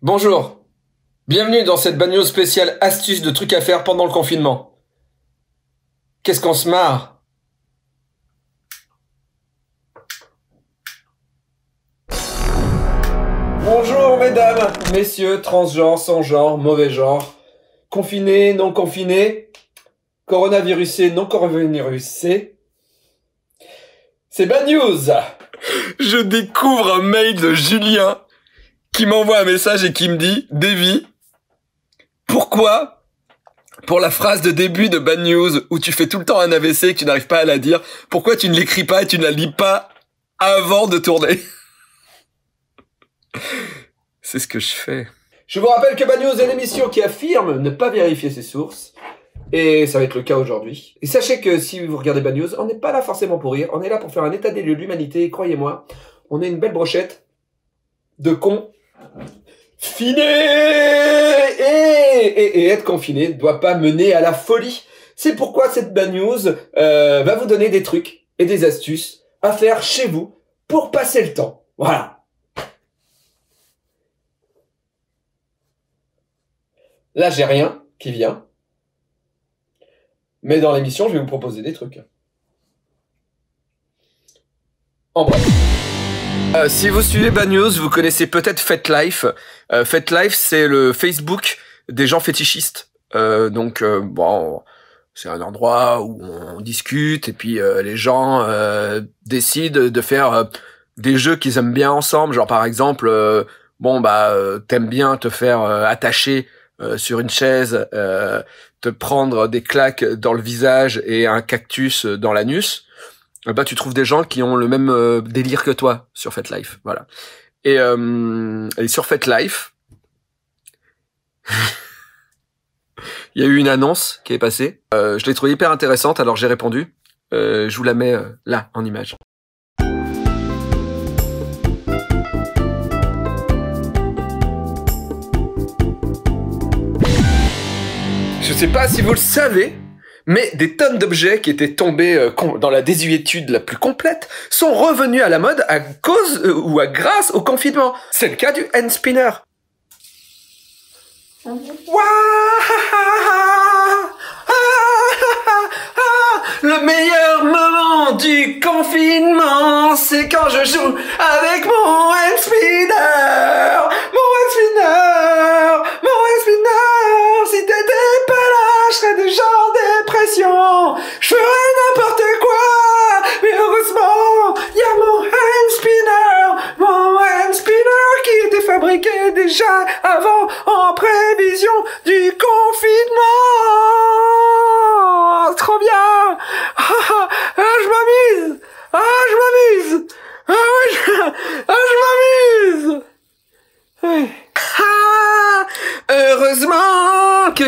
Bonjour, bienvenue dans cette bagnole spéciale astuce de trucs à faire pendant le confinement. Qu'est-ce qu'on se marre Bonjour mesdames, messieurs, transgenres, sans genre, mauvais genre, confinés, non confinés, coronavirusés, non coronavirusés. C'est Bad News Je découvre un mail de Julien qui m'envoie un message et qui me dit, Davy, pourquoi pour la phrase de début de Bad News où tu fais tout le temps un AVC et que tu n'arrives pas à la dire, pourquoi tu ne l'écris pas et tu ne la lis pas avant de tourner C'est ce que je fais. Je vous rappelle que Bad News est l'émission qui affirme ne pas vérifier ses sources. Et ça va être le cas aujourd'hui. Et sachez que si vous regardez Bad News, on n'est pas là forcément pour rire, on est là pour faire un état des lieux de l'humanité, croyez-moi, on est une belle brochette de cons Finé et, être confiné ne doit pas mener à la folie. C'est pourquoi cette bad news euh, va vous donner des trucs et des astuces à faire chez vous pour passer le temps. Voilà. Là, j'ai rien qui vient. Mais dans l'émission, je vais vous proposer des trucs. En bref. Euh, si vous suivez Bad News, vous connaissez peut-être FetLife. Euh, FetLife, c'est le Facebook des gens fétichistes. Euh, donc, euh, bon, c'est un endroit où on discute et puis les gens décident de faire des jeux qu'ils aiment bien ensemble. Genre, par exemple, bon, bah, t'aimes bien te faire attacher sur une chaise, te prendre des claques dans le visage et un cactus dans l'anus. Ah bah, tu trouves des gens qui ont le même euh, délire que toi sur life, voilà. Et, euh, et sur life il y a eu une annonce qui est passée. Euh, je l'ai trouvée hyper intéressante, alors j'ai répondu. Euh, je vous la mets là en image. Je sais pas si vous le savez, mais des tonnes d'objets qui étaient tombés euh, dans la désuétude la plus complète sont revenus à la mode à cause euh, ou à grâce au confinement. C'est le cas du hand spinner. Le meilleur moment du confinement, c'est quand je joue avec mon hand spinner, mon hand spinner. Je ferais n'importe quoi Mais heureusement, il y a mon hand spinner Mon hand spinner qui était fabriqué déjà avant en prévision du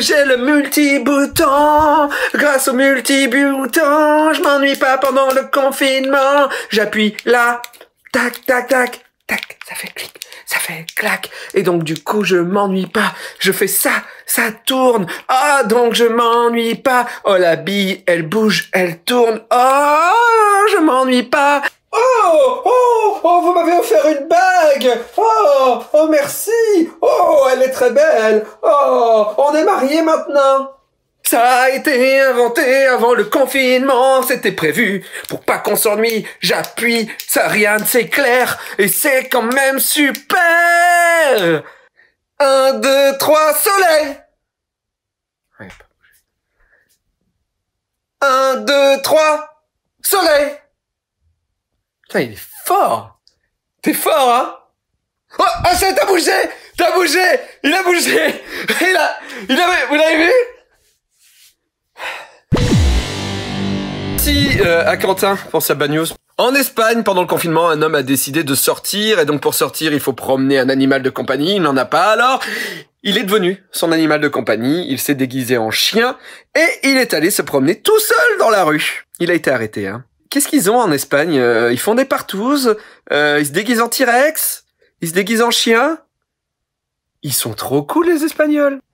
j'ai le multi-bouton. Grâce au multi-bouton, je m'ennuie pas pendant le confinement. J'appuie là. Tac, tac, tac, tac. Ça fait clic, ça fait clac. Et donc, du coup, je m'ennuie pas. Je fais ça, ça tourne. Ah, donc je m'ennuie pas. Oh, la bille, elle bouge, elle tourne. Oh, je m'ennuie pas. Oh Oh Oh Vous m'avez offert une bague Oh Oh merci Oh Elle est très belle Oh On est mariés maintenant ça a été inventé avant le confinement, c'était prévu. Pour pas qu'on s'ennuie, j'appuie, ça rien ne s'éclaire, et c'est quand même super! Un, deux, trois, soleil! Un, deux, trois, soleil! Putain, il est fort T'es fort, hein Oh, ah, ça, t'as bougé T'as bougé Il a bougé Il a... Il a... Vous l'avez vu Si euh, à Quentin pour sa news. En Espagne, pendant le confinement, un homme a décidé de sortir, et donc pour sortir, il faut promener un animal de compagnie, il n'en a pas, alors il est devenu son animal de compagnie, il s'est déguisé en chien, et il est allé se promener tout seul dans la rue. Il a été arrêté, hein qu'est-ce qu'ils ont en Espagne euh, Ils font des partouzes, euh, ils se déguisent en T-Rex, ils se déguisent en chien. Ils sont trop cool les Espagnols.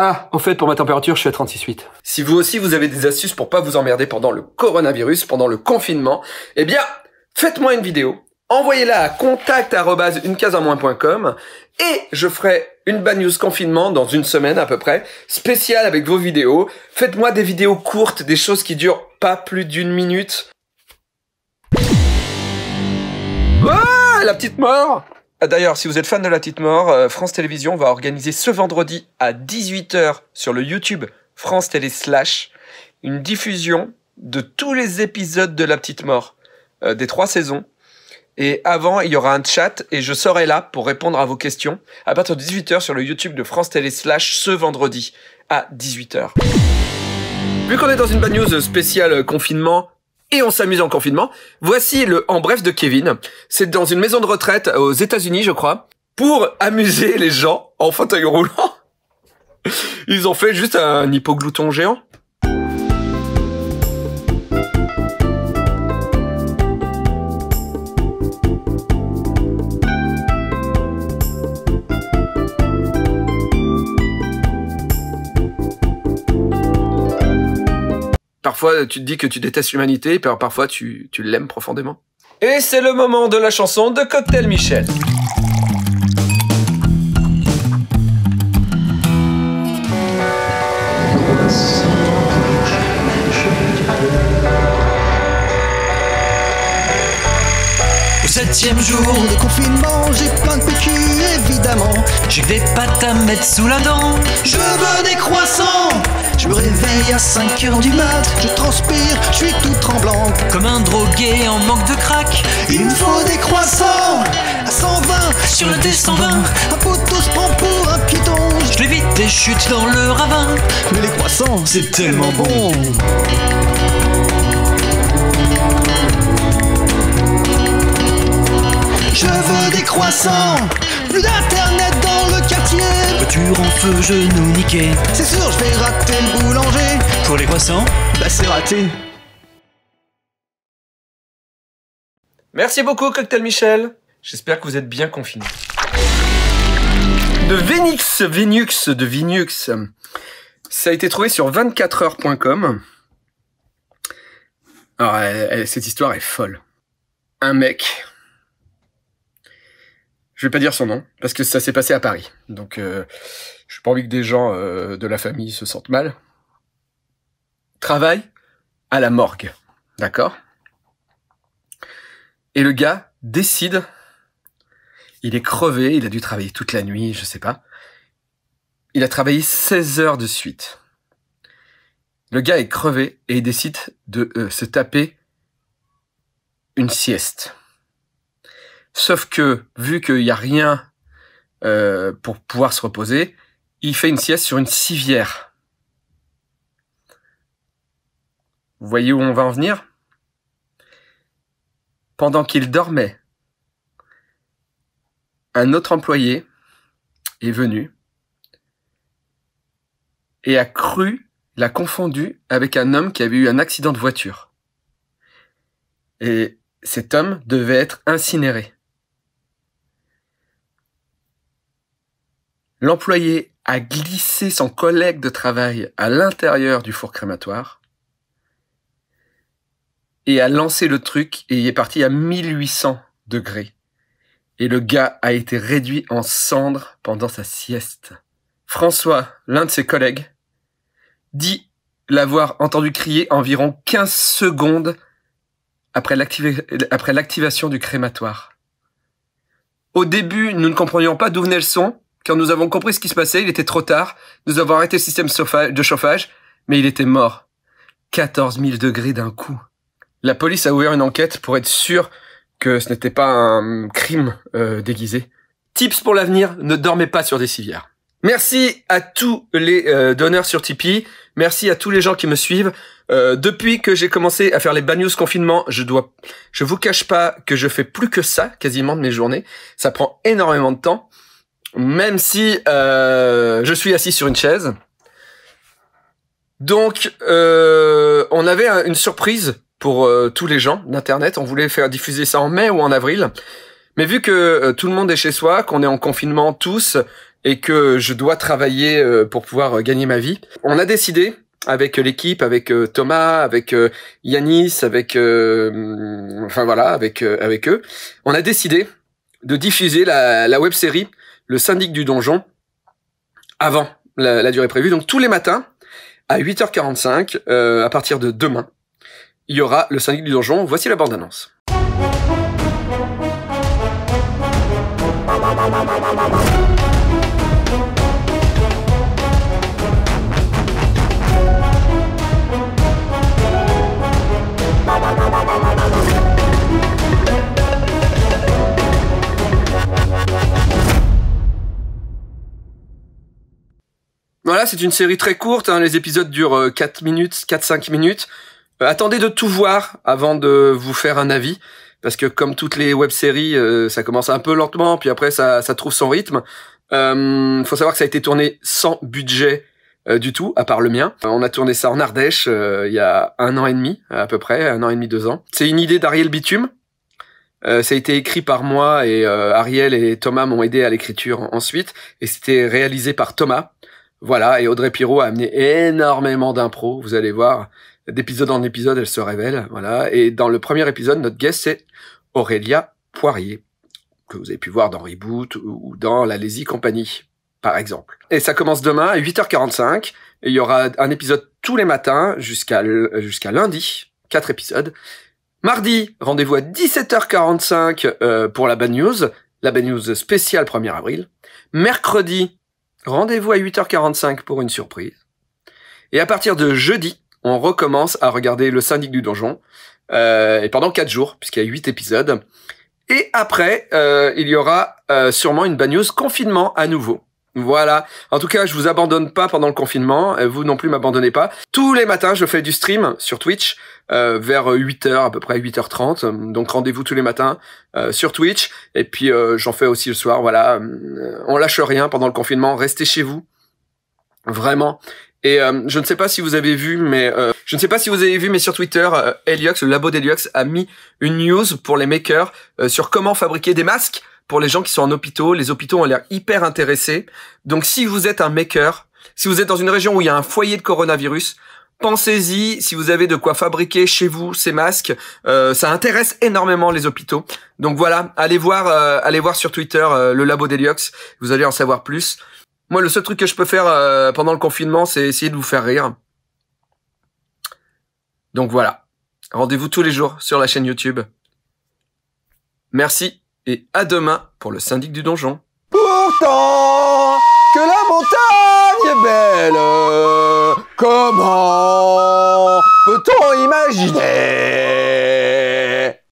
Ah, en fait, pour ma température, je suis à 36,8. Si vous aussi, vous avez des astuces pour pas vous emmerder pendant le coronavirus, pendant le confinement, eh bien, faites-moi une vidéo, envoyez-la à contact et je ferai une bad news confinement dans une semaine à peu près, spéciale avec vos vidéos. Faites-moi des vidéos courtes, des choses qui durent pas plus d'une minute. Ah, la petite mort euh, d'ailleurs, si vous êtes fan de La Petite Mort, euh, France Télévisions va organiser ce vendredi à 18h sur le YouTube France Télé Slash une diffusion de tous les épisodes de La Petite Mort euh, des trois saisons. Et avant, il y aura un chat et je serai là pour répondre à vos questions à partir de 18h sur le YouTube de France Télé Slash ce vendredi à 18h. Vu qu'on est dans une bad news spéciale confinement, et on s'amuse en confinement. Voici le En bref de Kevin. C'est dans une maison de retraite aux États-Unis, je crois, pour amuser les gens en fauteuil roulant. Ils ont fait juste un hypoglouton géant. Parfois, euh, tu te dis que tu détestes l'humanité, et parfois, tu, l'aimes profondément. Et c'est le moment de la chanson de Cocktail Michel. Au septième jour de confinement, j'ai plein de PQ évidemment. J'ai des pâtes à mettre sous la dent, je veux des croissants. Je me réveille à 5 heures du mat, je transpire, je suis tout tremblant. Comme un drogué en manque de crack. Il me faut des croissants à 120 sur le T120. Un poteau se prend pour un piéton. Je l'évite des chutes dans le ravin. Mais les croissants, c'est tellement bon. Je veux des croissants, plus d'internet dans quartier. Voiture en feu, nous niquer. C'est sûr, je vais rater le boulanger. Pour les croissants, bah c'est raté. Merci beaucoup, Cocktail Michel. J'espère que vous êtes bien confinés. De Vénix, Vénux, de Vinux. Ça a été trouvé sur 24heures.com. Alors, cette histoire est folle. Un mec je vais pas dire son nom parce que ça s'est passé à Paris. Donc, euh, je pas envie que des gens euh, de la famille se sentent mal. Travaille à la morgue, d'accord Et le gars décide. Il est crevé, il a dû travailler toute la nuit, je sais pas. Il a travaillé 16 heures de suite. Le gars est crevé et il décide de euh, se taper une sieste. Sauf que, vu qu'il n'y a rien euh, pour pouvoir se reposer, il fait une sieste sur une civière. Vous voyez où on va en venir Pendant qu'il dormait, un autre employé est venu et a cru, l'a confondu avec un homme qui avait eu un accident de voiture. Et cet homme devait être incinéré. l'employé a glissé son collègue de travail à l'intérieur du four crématoire et a lancé le truc et il est parti à 1800 degrés. Et le gars a été réduit en cendres pendant sa sieste. François, l'un de ses collègues, dit l'avoir entendu crier environ 15 secondes après l'activation du crématoire. Au début, nous ne comprenions pas d'où venait le son, quand nous avons compris ce qui se passait, il était trop tard. Nous avons arrêté le système de chauffage, mais il était mort. 14 000 degrés d'un coup. La police a ouvert une enquête pour être sûre que ce n'était pas un crime euh, déguisé. Tips pour l'avenir, ne dormez pas sur des civières. Merci à tous les euh, donneurs sur Tipeee. Merci à tous les gens qui me suivent. Euh, depuis que j'ai commencé à faire les bad news confinement, je dois, je vous cache pas que je fais plus que ça quasiment de mes journées. Ça prend énormément de temps même si euh, je suis assis sur une chaise. Donc, euh, on avait une surprise pour euh, tous les gens d'Internet. On voulait faire diffuser ça en mai ou en avril. Mais vu que tout le monde est chez soi, qu'on est en confinement tous, et que je dois travailler pour pouvoir gagner ma vie, on a décidé avec l'équipe, avec Thomas, avec Yanis, avec enfin voilà, avec avec eux, on a décidé de diffuser la, la web série Le syndic du donjon avant la, durée prévue. Donc tous les matins, à 8h45, euh, à partir de demain, il y aura Le syndic du donjon. Voici la bande-annonce. c'est une série très courte, hein. les épisodes durent 4 euh, minutes, 4-5 minutes. Euh, attendez de tout voir avant de vous faire un avis, parce que comme toutes les web-séries, euh, ça commence un peu lentement, puis après ça, trouve son rythme. Euh, faut savoir que ça a été tourné sans budget du tout, à part le mien. on a tourné ça en Ardèche il y a un an et demi, à peu près, un an et demi, deux ans. C'est une idée d'Ariel Bitume. ça a été écrit par moi et Ariel et Thomas m'ont aidé à l'écriture ensuite. Et c'était réalisé par Thomas, voilà, et Audrey Pirot a amené énormément d'impro, vous allez voir. D'épisode en épisode, elle se révèle. Voilà. Et dans le premier épisode, notre guest, c'est Aurélia Poirier, que vous avez pu voir dans Reboot ou dans La Lazy Company, par exemple. Et ça commence demain à 8h45. il y aura un épisode tous les matins jusqu'à jusqu'à lundi. Quatre épisodes. Mardi, rendez-vous à 17h45 euh, pour la Bad News. La Bad News spéciale 1er avril. Mercredi, Rendez-vous à 8h45 pour une surprise. Et à partir de jeudi, on recommence à regarder Le Syndic du Donjon. Euh, et pendant 4 jours, puisqu'il y a 8 épisodes. Et après, euh, il y aura euh, sûrement une bagnose confinement à nouveau. Voilà. En tout cas, je vous abandonne pas pendant le confinement. Euh, vous non plus m'abandonnez pas. Tous les matins, je fais du stream euh, sur Twitch euh, vers 8h, à peu près 8h30. Donc rendez-vous tous les matins sur Twitch. Et puis j'en fais aussi le soir. Voilà. On lâche rien pendant le confinement. Restez chez vous. Vraiment. Et je ne sais pas si vous avez vu, mais je ne sais pas si vous avez vu, mais sur Twitter, Eliox, le labo d'Eliox a mis une news pour les makers sur comment fabriquer des masques pour les gens qui sont en hôpitaux. Les hôpitaux ont l'air hyper intéressés. Donc si vous êtes un maker, si vous êtes dans une région où il y a un foyer de coronavirus, pensez-y si vous avez de quoi fabriquer chez vous ces masques. Euh, ça intéresse énormément les hôpitaux. Donc voilà, allez voir, euh, allez voir sur Twitter euh, le labo d'Eliox. Vous allez en savoir plus. Moi, le seul truc que je peux faire pendant le confinement, c'est essayer de vous faire rire. Donc voilà. Rendez-vous tous les jours sur la chaîne YouTube. Merci et à demain pour le syndic du donjon. Pourtant que la montagne est belle, comment peut-on imaginer